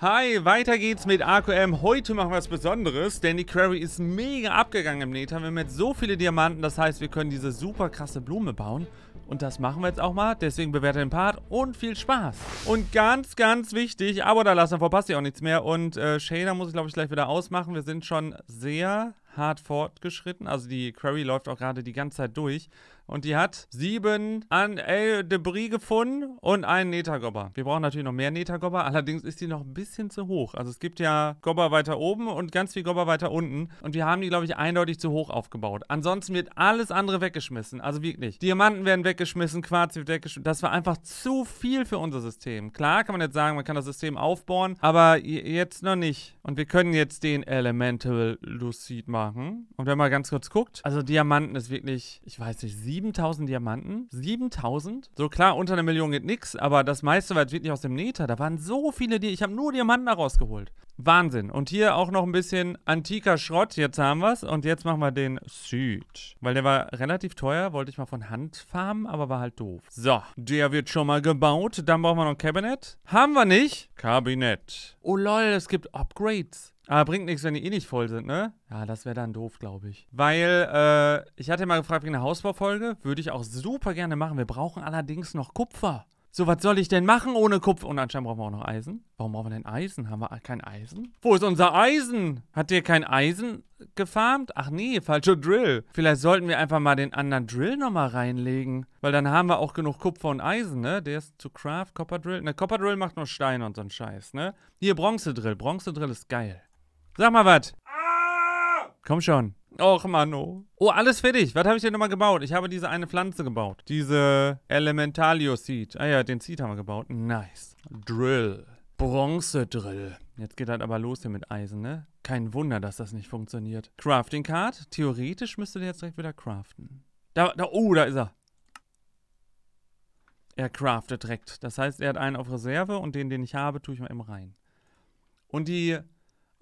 Hi, weiter geht's mit AQM. Heute machen wir was Besonderes, denn die Query ist mega abgegangen im Nether. Wir haben jetzt so viele Diamanten, das heißt, wir können diese super krasse Blume bauen. Und das machen wir jetzt auch mal, deswegen bewerte den Part und viel Spaß. Und ganz, ganz wichtig, Abo da lassen verpasst ihr auch nichts mehr. Und äh, Shader muss ich, glaube ich, gleich wieder ausmachen. Wir sind schon sehr hart fortgeschritten, also die Query läuft auch gerade die ganze Zeit durch und die hat sieben an El Debris gefunden und einen Netagobber. Wir brauchen natürlich noch mehr Netagobber, allerdings ist die noch ein bisschen zu hoch. Also es gibt ja Gobber weiter oben und ganz viel Gobber weiter unten und wir haben die, glaube ich, eindeutig zu hoch aufgebaut. Ansonsten wird alles andere weggeschmissen, also wirklich. Diamanten werden weggeschmissen, Quarz wird weggeschmissen. Das war einfach zu viel für unser System. Klar kann man jetzt sagen, man kann das System aufbauen, aber jetzt noch nicht. Und wir können jetzt den Elemental Lucid machen. Und wenn man ganz kurz guckt, also Diamanten ist wirklich, ich weiß nicht, sieben 7000 Diamanten. 7000? So klar, unter einer Million geht nichts, aber das meiste war jetzt wirklich aus dem Nether. Da waren so viele, die ich habe nur Diamanten daraus geholt. Wahnsinn. Und hier auch noch ein bisschen antiker Schrott. Jetzt haben wir es. Und jetzt machen wir den Süd. Weil der war relativ teuer. Wollte ich mal von Hand farmen, aber war halt doof. So, der wird schon mal gebaut. Dann brauchen wir noch ein Kabinett. Haben wir nicht. Kabinett. Oh lol, es gibt Upgrades. Aber bringt nichts, wenn die eh nicht voll sind, ne? Ja, das wäre dann doof, glaube ich. Weil, äh, ich hatte mal gefragt wegen einer Hausbaufolge. Würde ich auch super gerne machen. Wir brauchen allerdings noch Kupfer. So, was soll ich denn machen ohne Kupfer? Und anscheinend brauchen wir auch noch Eisen. Warum brauchen wir denn Eisen? Haben wir kein Eisen? Wo ist unser Eisen? Hat der kein Eisen gefarmt? Ach nee, falscher Drill. Vielleicht sollten wir einfach mal den anderen Drill nochmal reinlegen. Weil dann haben wir auch genug Kupfer und Eisen, ne? Der ist zu Craft, Copper Drill. Ne, Copper Drill macht nur Steine und so'n Scheiß, ne? Hier, Bronze Drill. Bronze Drill ist geil. Sag mal was. Ah! Komm schon. Och, Mano. Oh, alles fertig. Was habe ich denn nochmal gebaut? Ich habe diese eine Pflanze gebaut. Diese Elementalio Seed. Ah ja, den Seed haben wir gebaut. Nice. Drill. Bronze-Drill. Jetzt geht halt aber los hier mit Eisen, ne? Kein Wunder, dass das nicht funktioniert. Crafting Card. Theoretisch müsste der jetzt direkt wieder craften. Da, da, oh, da ist er. Er craftet direkt. Das heißt, er hat einen auf Reserve und den, den ich habe, tue ich mal eben rein. Und die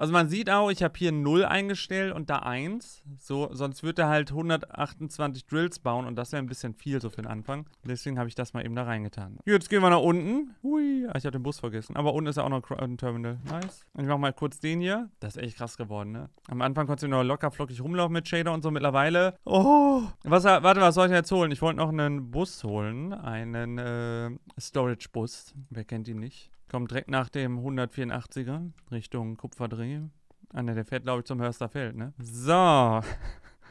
also man sieht auch, ich habe hier 0 eingestellt und da 1. So, sonst würde er halt 128 Drills bauen und das wäre ein bisschen viel so für den Anfang. Deswegen habe ich das mal eben da reingetan. Jetzt gehen wir nach unten. Hui, ah, ich habe den Bus vergessen. Aber unten ist ja auch noch äh, ein Terminal. Nice. Und Ich mache mal kurz den hier. Das ist echt krass geworden, ne? Am Anfang konnte ich noch locker flockig rumlaufen mit Shader und so. Mittlerweile... Oh! Was, warte, was soll ich denn jetzt holen? Ich wollte noch einen Bus holen. Einen äh, Storage-Bus. Wer kennt ihn nicht? Kommt direkt nach dem 184er Richtung Kupferdreh. Einer, der fährt, glaube ich, zum Hörster Feld, ne? So.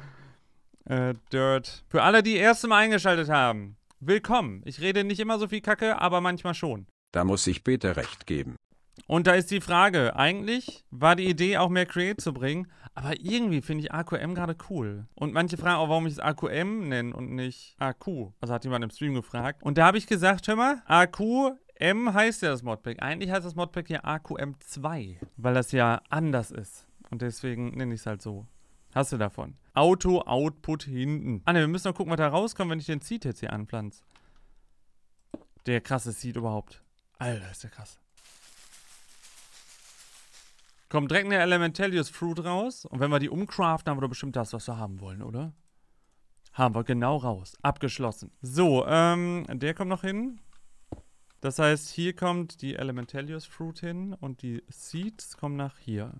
äh, Dirt. Für alle, die erst mal eingeschaltet haben, willkommen. Ich rede nicht immer so viel Kacke, aber manchmal schon. Da muss ich Peter recht geben. Und da ist die Frage, eigentlich war die Idee auch mehr Create zu bringen, aber irgendwie finde ich AQM gerade cool. Und manche fragen auch, warum ich es AQM nenne und nicht AQ. Also hat jemand im Stream gefragt. Und da habe ich gesagt, hör mal, AQ M heißt ja das Modpack. Eigentlich heißt das Modpack ja AQM2, weil das ja anders ist. Und deswegen nenne ich es halt so. Hast du davon. Auto, Output hinten. Ah ne, wir müssen noch gucken, was da rauskommt, wenn ich den Seed jetzt hier anpflanze. Der krasse Seed überhaupt. Alter, ist der krass. Kommt direkt eine Elementalius Fruit raus. Und wenn wir die umcraften, haben wir doch bestimmt das, was wir haben wollen, oder? Haben wir genau raus. Abgeschlossen. So, ähm, der kommt noch hin. Das heißt, hier kommt die Elementalius Fruit hin und die Seeds kommen nach hier.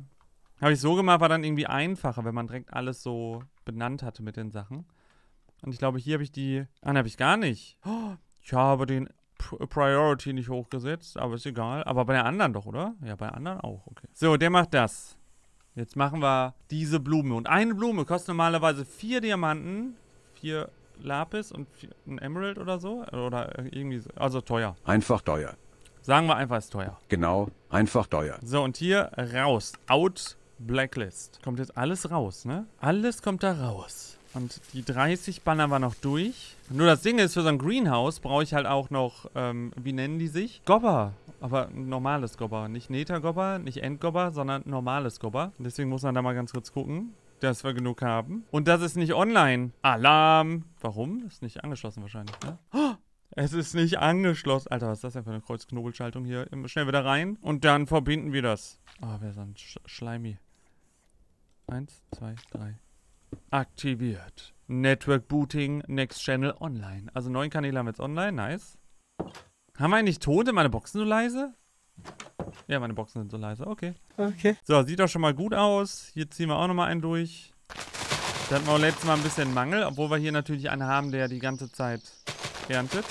Habe ich so gemacht, war dann irgendwie einfacher, wenn man direkt alles so benannt hatte mit den Sachen. Und ich glaube, hier habe ich die... Ah, ne, habe ich gar nicht. Oh, ich habe den Priority nicht hochgesetzt, aber ist egal. Aber bei der anderen doch, oder? Ja, bei der anderen auch, okay. So, der macht das. Jetzt machen wir diese Blume. Und eine Blume kostet normalerweise vier Diamanten. Vier Lapis und ein Emerald oder so? Oder irgendwie so. Also teuer. Einfach teuer. Sagen wir einfach, ist teuer. Genau, einfach teuer. So, und hier raus. Out Blacklist. Kommt jetzt alles raus, ne? Alles kommt da raus. Und die 30 Banner war noch durch. Nur das Ding ist, für so ein Greenhouse brauche ich halt auch noch, ähm, wie nennen die sich? Gobber. Aber normales Gobber. Nicht Neta-Gobber, nicht Endgobber, sondern normales Gobber. Deswegen muss man da mal ganz kurz gucken dass wir genug haben. Und das ist nicht online. Alarm. Warum? Ist nicht angeschlossen wahrscheinlich, ne? Oh, es ist nicht angeschlossen. Alter, was ist das denn für eine Kreuzknobelschaltung hier? Schnell wieder rein und dann verbinden wir das. Ah, oh, wir sind sch schleimig. Eins, zwei, drei. Aktiviert. Network Booting, Next Channel Online. Also neun Kanäle haben wir jetzt online. Nice. Haben wir eigentlich Tote meine Boxen so leise? Ja, meine Boxen sind so leise. Okay. Okay. So, sieht doch schon mal gut aus. Hier ziehen wir auch nochmal einen durch. Da hatten wir auch letztes Mal ein bisschen Mangel, obwohl wir hier natürlich einen haben, der die ganze Zeit erntet.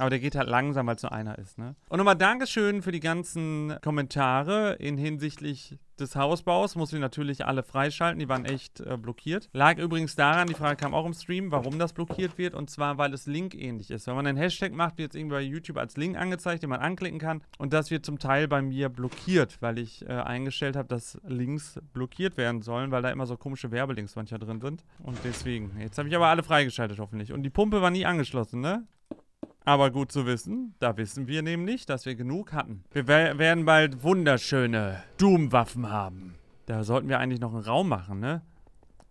Aber der geht halt langsam, weil es nur einer ist. Ne? Und nochmal Dankeschön für die ganzen Kommentare in hinsichtlich des Hausbaus. Muss ich natürlich alle freischalten. Die waren echt äh, blockiert. Lag übrigens daran, die Frage kam auch im Stream, warum das blockiert wird. Und zwar, weil es Link-ähnlich ist. Wenn man einen Hashtag macht, wird es irgendwie bei YouTube als Link angezeigt, den man anklicken kann. Und das wird zum Teil bei mir blockiert, weil ich äh, eingestellt habe, dass Links blockiert werden sollen, weil da immer so komische Werbelinks manchmal drin sind. Und deswegen. Jetzt habe ich aber alle freigeschaltet, hoffentlich. Und die Pumpe war nie angeschlossen, ne? Aber gut zu wissen, da wissen wir nämlich, dass wir genug hatten. Wir werden bald wunderschöne Doom-Waffen haben. Da sollten wir eigentlich noch einen Raum machen, ne?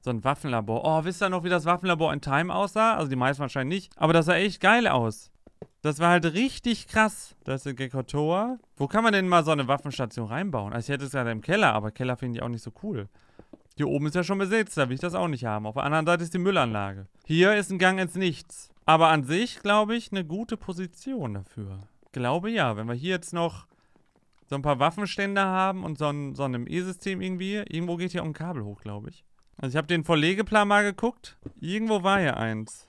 So ein Waffenlabor. Oh, wisst ihr noch, wie das Waffenlabor in Time aussah? Also die meisten wahrscheinlich nicht. Aber das sah echt geil aus. Das war halt richtig krass. Das ist Gekotoa. Wo kann man denn mal so eine Waffenstation reinbauen? Also ich hätte es gerade im Keller, aber Keller finde ich auch nicht so cool. Hier oben ist ja schon besetzt, da will ich das auch nicht haben. Auf der anderen Seite ist die Müllanlage. Hier ist ein Gang ins Nichts. Aber an sich, glaube ich, eine gute Position dafür. Glaube ja. Wenn wir hier jetzt noch so ein paar Waffenstände haben und so ein, so ein E-System irgendwie, irgendwo geht hier auch ein Kabel hoch, glaube ich. Also ich habe den Verlegeplan mal geguckt. Irgendwo war hier eins.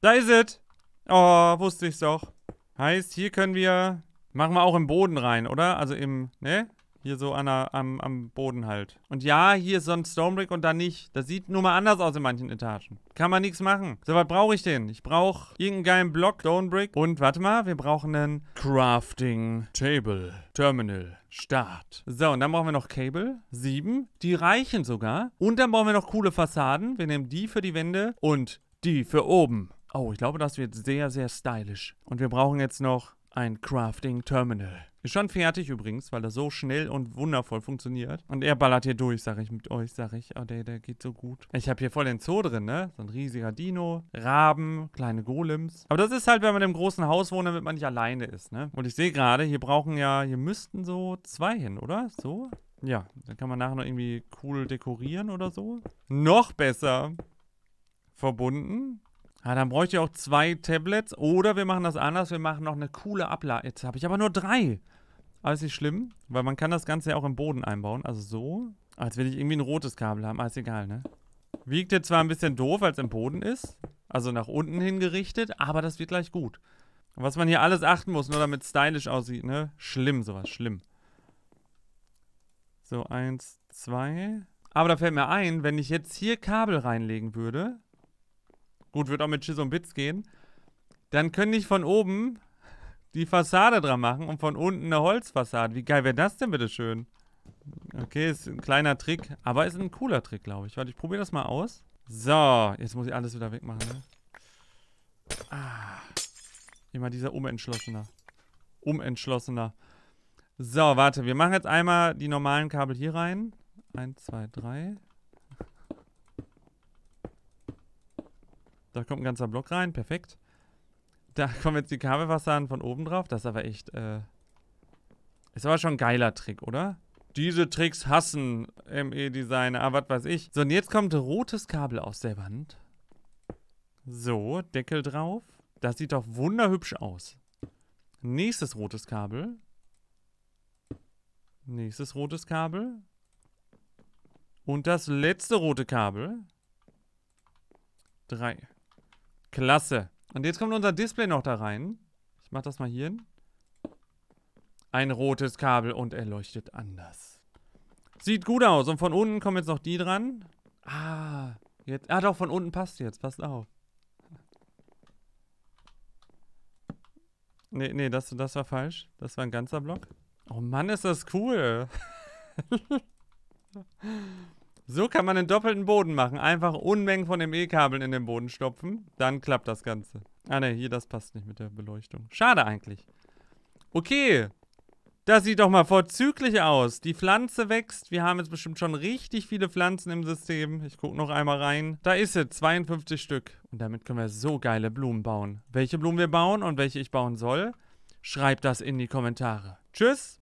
Da ist es. Oh, wusste ich's doch. Heißt, hier können wir... Machen wir auch im Boden rein, oder? Also im... Ne? Hier so an der, am, am Boden halt. Und ja, hier ist so ein Stonebrick und da nicht. Das sieht nur mal anders aus in manchen Etagen. Kann man nichts machen. So, was brauche ich denn? Ich brauche irgendeinen geilen Block, Stonebrick. Und warte mal, wir brauchen einen Crafting Table Terminal. Start. So, und dann brauchen wir noch Cable. Sieben. Die reichen sogar. Und dann brauchen wir noch coole Fassaden. Wir nehmen die für die Wände und die für oben. Oh, ich glaube, das wird sehr, sehr stylisch. Und wir brauchen jetzt noch ein Crafting Terminal. Ist schon fertig übrigens, weil das so schnell und wundervoll funktioniert. Und er ballert hier durch, sag ich mit euch, sag ich. Oh, der, der geht so gut. Ich habe hier voll den Zoo drin, ne? So ein riesiger Dino, Raben, kleine Golems. Aber das ist halt, wenn man im großen Haus wohnt, damit man nicht alleine ist, ne? Und ich sehe gerade, hier brauchen ja, hier müssten so zwei hin, oder? So? Ja, dann kann man nachher noch irgendwie cool dekorieren oder so. Noch besser verbunden. Ja, dann bräuchte ich auch zwei Tablets. Oder wir machen das anders. Wir machen noch eine coole Ablage. Jetzt habe ich aber nur drei. Alles nicht schlimm, weil man kann das Ganze ja auch im Boden einbauen. Also so. Als will ich irgendwie ein rotes Kabel haben. Alles egal, ne? Wiegt jetzt zwar ein bisschen doof, weil es im Boden ist. Also nach unten hingerichtet. Aber das wird gleich gut. Was man hier alles achten muss, nur damit es stylisch aussieht, ne? Schlimm sowas, schlimm. So, eins, zwei. Aber da fällt mir ein, wenn ich jetzt hier Kabel reinlegen würde, Gut, wird auch mit Chis und Bits gehen. Dann können ich von oben die Fassade dran machen und von unten eine Holzfassade. Wie geil wäre das denn, bitteschön? Okay, ist ein kleiner Trick, aber ist ein cooler Trick, glaube ich. Warte, ich probiere das mal aus. So, jetzt muss ich alles wieder wegmachen, ne? Ah, immer dieser Umentschlossener. Umentschlossener. So, warte, wir machen jetzt einmal die normalen Kabel hier rein. Eins, zwei, drei. Da kommt ein ganzer Block rein, perfekt. Da kommen jetzt die Kabelwasser von oben drauf. Das ist aber echt, äh, ist aber schon ein geiler Trick, oder? Diese Tricks hassen ME-Designer, aber ah, was weiß ich. So, und jetzt kommt rotes Kabel aus der Wand. So, Deckel drauf. Das sieht doch wunderhübsch aus. Nächstes rotes Kabel. Nächstes rotes Kabel. Und das letzte rote Kabel. Drei. Klasse. Und jetzt kommt unser Display noch da rein. Ich mach das mal hier hin. Ein rotes Kabel und er leuchtet anders. Sieht gut aus. Und von unten kommen jetzt noch die dran. Ah, jetzt. Ah, doch, von unten passt jetzt. Passt auf. Nee, nee, das, das war falsch. Das war ein ganzer Block. Oh Mann, ist das cool. So kann man einen doppelten Boden machen. Einfach Unmengen von ME-Kabeln in den Boden stopfen. Dann klappt das Ganze. Ah ne, hier, das passt nicht mit der Beleuchtung. Schade eigentlich. Okay. Das sieht doch mal vorzüglich aus. Die Pflanze wächst. Wir haben jetzt bestimmt schon richtig viele Pflanzen im System. Ich gucke noch einmal rein. Da ist sie, 52 Stück. Und damit können wir so geile Blumen bauen. Welche Blumen wir bauen und welche ich bauen soll, schreibt das in die Kommentare. Tschüss.